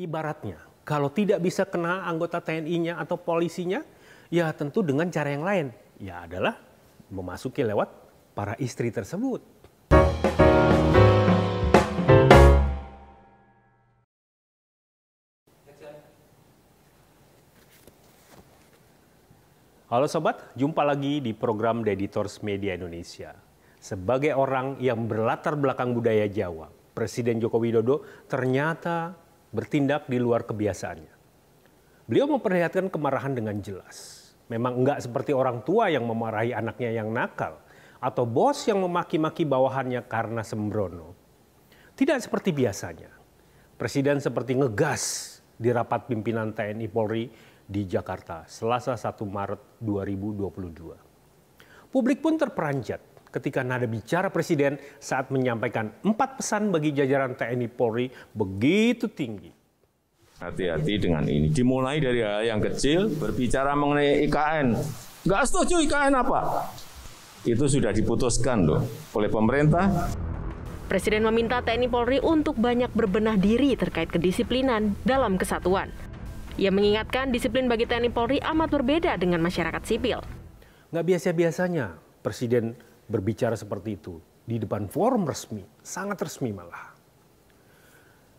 Ibaratnya, kalau tidak bisa kena anggota TNI-nya atau polisinya, ya tentu dengan cara yang lain. Ya adalah memasuki lewat para istri tersebut. Halo sobat, jumpa lagi di program The Editors Media Indonesia. Sebagai orang yang berlatar belakang budaya Jawa, Presiden Joko Widodo ternyata bertindak di luar kebiasaannya. Beliau memperlihatkan kemarahan dengan jelas. Memang enggak seperti orang tua yang memarahi anaknya yang nakal atau bos yang memaki-maki bawahannya karena sembrono. Tidak seperti biasanya. Presiden seperti ngegas di rapat pimpinan TNI Polri di Jakarta, Selasa 1 Maret 2022. Publik pun terperanjat ketika nada bicara presiden saat menyampaikan empat pesan bagi jajaran TNI Polri begitu tinggi. Hati-hati dengan ini. Dimulai dari hal yang kecil, berbicara mengenai IKN. Nggak setuju IKN apa? Itu sudah diputuskan loh oleh pemerintah. Presiden meminta TNI Polri untuk banyak berbenah diri terkait kedisiplinan dalam kesatuan. Ia mengingatkan disiplin bagi TNI Polri amat berbeda dengan masyarakat sipil. Nggak biasa-biasanya Presiden berbicara seperti itu di depan forum resmi, sangat resmi malah.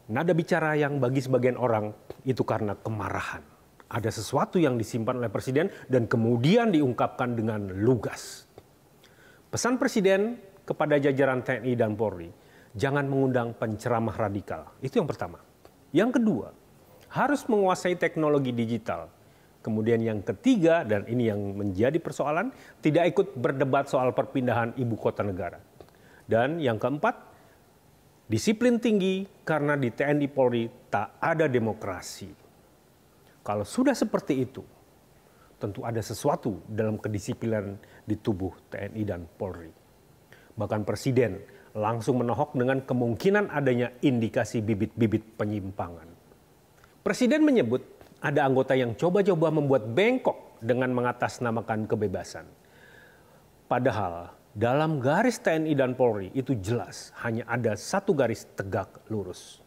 Nada bicara yang bagi sebagian orang itu karena kemarahan. Ada sesuatu yang disimpan oleh presiden dan kemudian diungkapkan dengan lugas. Pesan presiden kepada jajaran TNI dan Polri, jangan mengundang penceramah radikal. Itu yang pertama. Yang kedua, harus menguasai teknologi digital Kemudian yang ketiga, dan ini yang menjadi persoalan, tidak ikut berdebat soal perpindahan ibu kota negara. Dan yang keempat, disiplin tinggi karena di TNI Polri tak ada demokrasi. Kalau sudah seperti itu, tentu ada sesuatu dalam kedisiplinan di tubuh TNI dan Polri. Bahkan Presiden langsung menohok dengan kemungkinan adanya indikasi bibit-bibit penyimpangan. Presiden menyebut ada anggota yang coba-coba membuat bengkok dengan mengatasnamakan kebebasan. Padahal dalam garis TNI dan Polri itu jelas hanya ada satu garis tegak lurus.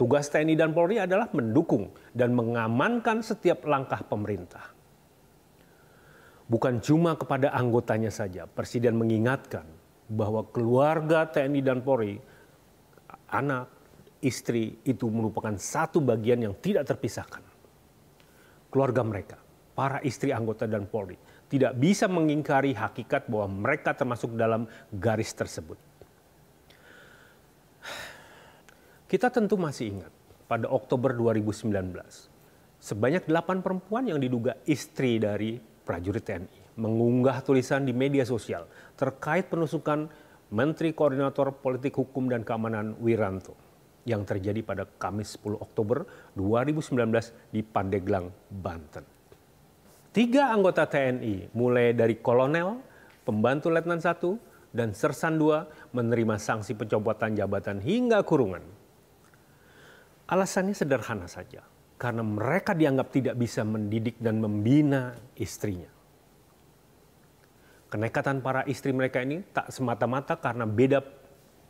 Tugas TNI dan Polri adalah mendukung dan mengamankan setiap langkah pemerintah. Bukan cuma kepada anggotanya saja, Presiden mengingatkan bahwa keluarga TNI dan Polri, anak, istri itu merupakan satu bagian yang tidak terpisahkan keluarga mereka, para istri anggota dan Polri, tidak bisa mengingkari hakikat bahwa mereka termasuk dalam garis tersebut. Kita tentu masih ingat pada Oktober 2019, sebanyak delapan perempuan yang diduga istri dari prajurit TNI mengunggah tulisan di media sosial terkait penusukan Menteri Koordinator Politik Hukum dan Keamanan Wiranto yang terjadi pada Kamis 10 Oktober 2019 di Pandeglang, Banten. Tiga anggota TNI, mulai dari kolonel, pembantu letnan 1, dan sersan 2 menerima sanksi pencopotan jabatan hingga kurungan. Alasannya sederhana saja, karena mereka dianggap tidak bisa mendidik dan membina istrinya. Kenekatan para istri mereka ini tak semata-mata karena beda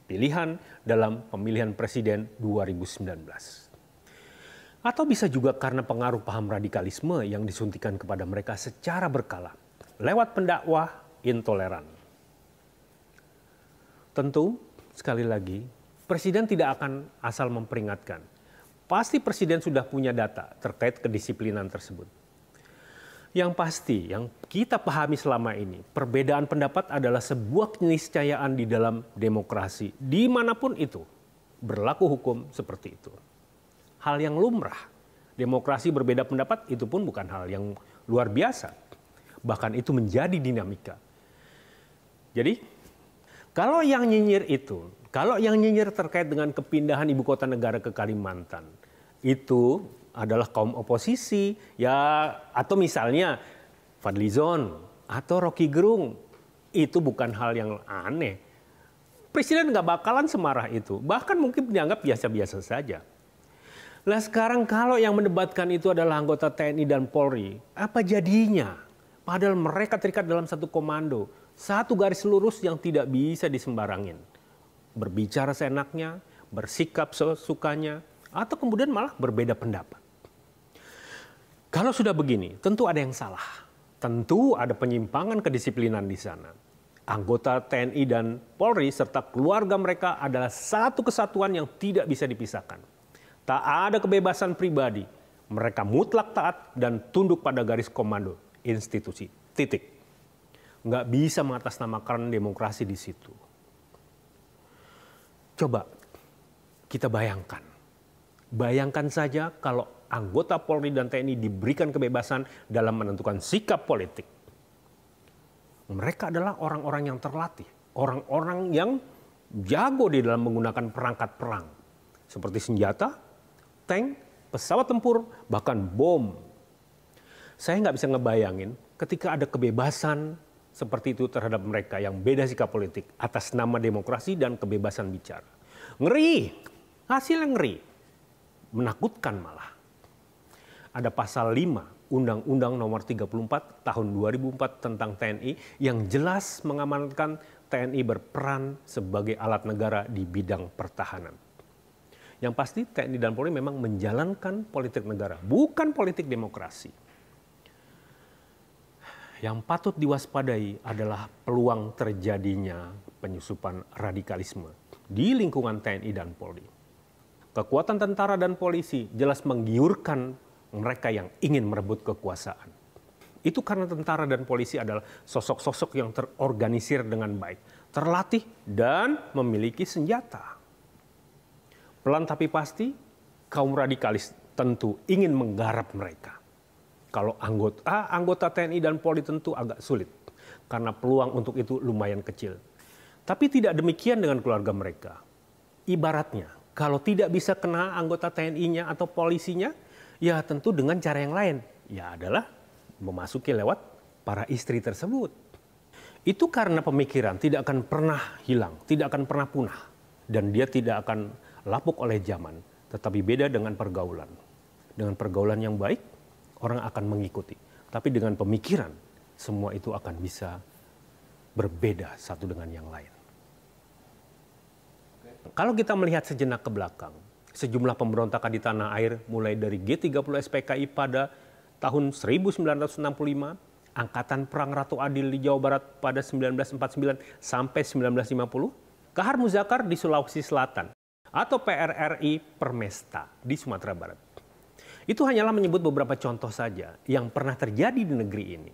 pilihan dalam pemilihan presiden 2019. Atau bisa juga karena pengaruh paham radikalisme yang disuntikan kepada mereka secara berkala lewat pendakwah intoleran. Tentu, sekali lagi, presiden tidak akan asal memperingatkan. Pasti presiden sudah punya data terkait kedisiplinan tersebut. Yang pasti, yang kita pahami selama ini, perbedaan pendapat adalah sebuah keniscayaan di dalam demokrasi. Dimanapun itu, berlaku hukum seperti itu. Hal yang lumrah. Demokrasi berbeda pendapat itu pun bukan hal yang luar biasa. Bahkan itu menjadi dinamika. Jadi, kalau yang nyinyir itu, kalau yang nyinyir terkait dengan kepindahan ibu kota negara ke Kalimantan, itu adalah kaum oposisi ya atau misalnya Fadlizon atau Rocky Gerung itu bukan hal yang aneh. Presiden nggak bakalan semarah itu, bahkan mungkin dianggap biasa-biasa saja. Lah sekarang kalau yang mendebatkan itu adalah anggota TNI dan Polri, apa jadinya? Padahal mereka terikat dalam satu komando, satu garis lurus yang tidak bisa disembarangin. Berbicara seenaknya, bersikap sesukanya, atau kemudian malah berbeda pendapat. Kalau sudah begini, tentu ada yang salah. Tentu ada penyimpangan kedisiplinan di sana. Anggota TNI dan Polri serta keluarga mereka adalah satu kesatuan yang tidak bisa dipisahkan. Tak ada kebebasan pribadi. Mereka mutlak taat dan tunduk pada garis komando institusi. Titik. Nggak bisa mengatasnamakan demokrasi di situ. Coba kita bayangkan. Bayangkan saja kalau anggota Polri dan TNI diberikan kebebasan dalam menentukan sikap politik. Mereka adalah orang-orang yang terlatih, orang-orang yang jago di dalam menggunakan perangkat perang seperti senjata, tank, pesawat tempur, bahkan bom. Saya nggak bisa ngebayangin ketika ada kebebasan seperti itu terhadap mereka yang beda sikap politik atas nama demokrasi dan kebebasan bicara. Ngeri, hasilnya ngeri, menakutkan malah ada pasal 5 Undang-Undang Nomor 34 Tahun 2004 tentang TNI yang jelas mengamanatkan TNI berperan sebagai alat negara di bidang pertahanan. Yang pasti TNI dan Polri memang menjalankan politik negara, bukan politik demokrasi. Yang patut diwaspadai adalah peluang terjadinya penyusupan radikalisme di lingkungan TNI dan Polri. Kekuatan tentara dan polisi jelas menggiurkan mereka yang ingin merebut kekuasaan. Itu karena tentara dan polisi adalah sosok-sosok yang terorganisir dengan baik, terlatih dan memiliki senjata. Pelan tapi pasti kaum radikalis tentu ingin menggarap mereka. Kalau anggota ah, anggota TNI dan Polri tentu agak sulit karena peluang untuk itu lumayan kecil. Tapi tidak demikian dengan keluarga mereka. Ibaratnya, kalau tidak bisa kena anggota TNI-nya atau polisinya, Ya tentu dengan cara yang lain. Ya adalah memasuki lewat para istri tersebut. Itu karena pemikiran tidak akan pernah hilang, tidak akan pernah punah. Dan dia tidak akan lapuk oleh zaman. Tetapi beda dengan pergaulan. Dengan pergaulan yang baik, orang akan mengikuti. Tapi dengan pemikiran, semua itu akan bisa berbeda satu dengan yang lain. Kalau kita melihat sejenak ke belakang, sejumlah pemberontakan di tanah air mulai dari G30 SPKI pada tahun 1965, Angkatan Perang Ratu Adil di Jawa Barat pada 1949 sampai 1950, Kahar Muzakar di Sulawesi Selatan, atau PRRI Permesta di Sumatera Barat. Itu hanyalah menyebut beberapa contoh saja yang pernah terjadi di negeri ini.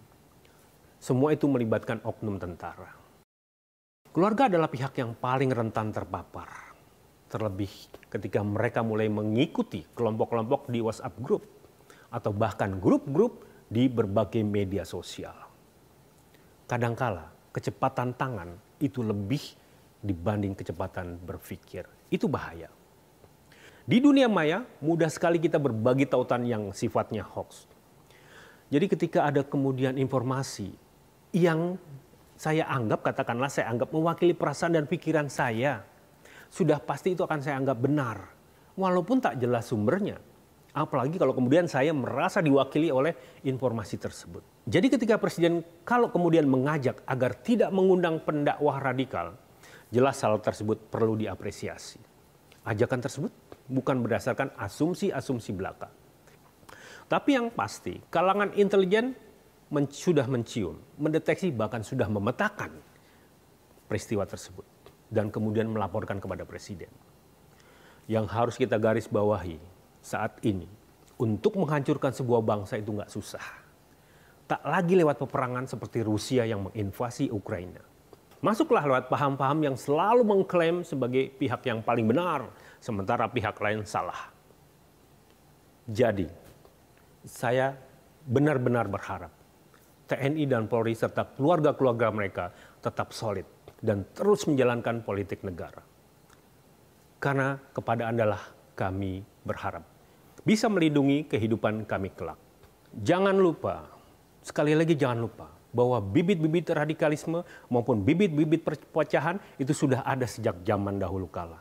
Semua itu melibatkan oknum tentara. Keluarga adalah pihak yang paling rentan terpapar terlebih ketika mereka mulai mengikuti kelompok-kelompok di WhatsApp group atau bahkan grup-grup di berbagai media sosial. Kadangkala kecepatan tangan itu lebih dibanding kecepatan berpikir. Itu bahaya. Di dunia maya, mudah sekali kita berbagi tautan yang sifatnya hoax. Jadi ketika ada kemudian informasi yang saya anggap, katakanlah saya anggap mewakili perasaan dan pikiran saya, sudah pasti itu akan saya anggap benar. Walaupun tak jelas sumbernya. Apalagi kalau kemudian saya merasa diwakili oleh informasi tersebut. Jadi ketika presiden kalau kemudian mengajak agar tidak mengundang pendakwah radikal, jelas hal tersebut perlu diapresiasi. Ajakan tersebut bukan berdasarkan asumsi-asumsi belaka. Tapi yang pasti, kalangan intelijen men sudah mencium, mendeteksi bahkan sudah memetakan peristiwa tersebut dan kemudian melaporkan kepada presiden. Yang harus kita garis bawahi saat ini, untuk menghancurkan sebuah bangsa itu nggak susah. Tak lagi lewat peperangan seperti Rusia yang menginvasi Ukraina. Masuklah lewat paham-paham yang selalu mengklaim sebagai pihak yang paling benar, sementara pihak lain salah. Jadi, saya benar-benar berharap TNI dan Polri serta keluarga-keluarga mereka tetap solid dan terus menjalankan politik negara. Karena kepada Andalah kami berharap bisa melindungi kehidupan kami kelak. Jangan lupa, sekali lagi jangan lupa bahwa bibit-bibit radikalisme maupun bibit-bibit perpecahan itu sudah ada sejak zaman dahulu kala.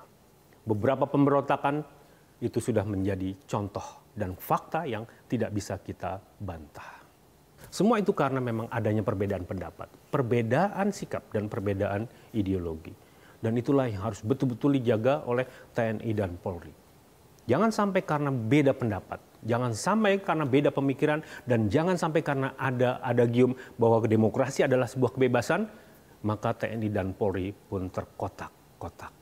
Beberapa pemberontakan itu sudah menjadi contoh dan fakta yang tidak bisa kita bantah. Semua itu karena memang adanya perbedaan pendapat, perbedaan sikap dan perbedaan ideologi. Dan itulah yang harus betul-betul dijaga oleh TNI dan Polri. Jangan sampai karena beda pendapat, jangan sampai karena beda pemikiran, dan jangan sampai karena ada adagium bahwa demokrasi adalah sebuah kebebasan, maka TNI dan Polri pun terkotak-kotak.